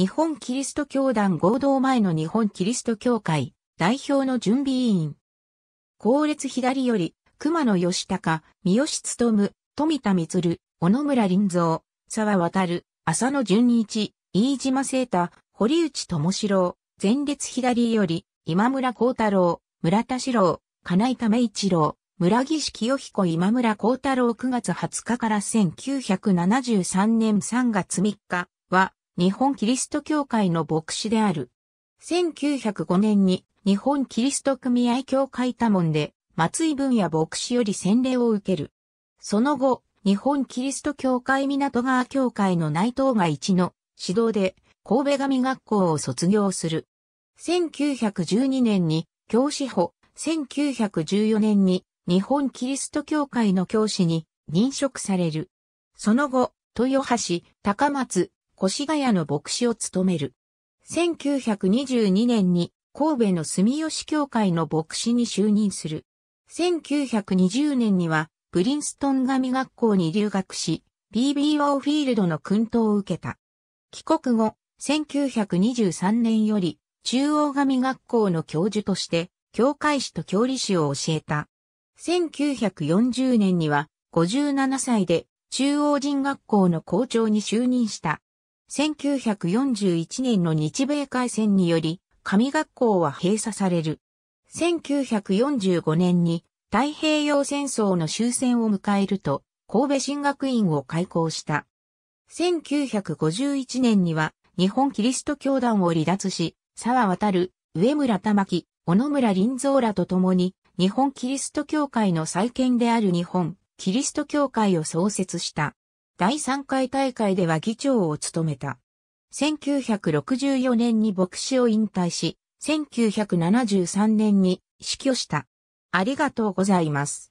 日本キリスト教団合同前の日本キリスト教会代表の準備委員。後列左より、熊野義高、三好務、富田光、小野村林蔵、沢渡、る、浅野淳一、飯島聖太、堀内智志郎、前列左より、今村光太郎、村田志郎、金井為一郎、村岸清彦今村光太郎9月20日から1973年3月3日は、日本キリスト教会の牧師である。1905年に日本キリスト組合協会多門で松井文也牧師より洗礼を受ける。その後、日本キリスト教会港川教会の内藤が一の指導で神戸神学校を卒業する。1912年に教師補、1914年に日本キリスト教会の教師に任職される。その後、豊橋、高松、越谷の牧師を務める。1922年に神戸の住吉教会の牧師に就任する。1920年にはプリンストン神学校に留学し、BB o フィールドの訓導を受けた。帰国後、1923年より中央神学校の教授として、教会史と教理史を教えた。1940年には57歳で中央人学校の校長に就任した。1941年の日米海戦により、神学校は閉鎖される。1945年に太平洋戦争の終戦を迎えると、神戸新学院を開校した。1951年には日本キリスト教団を離脱し、沢渡る、上村玉木、小野村林蔵らと共に、日本キリスト教会の再建である日本キリスト教会を創設した。第3回大会では議長を務めた。1964年に牧師を引退し、1973年に死去した。ありがとうございます。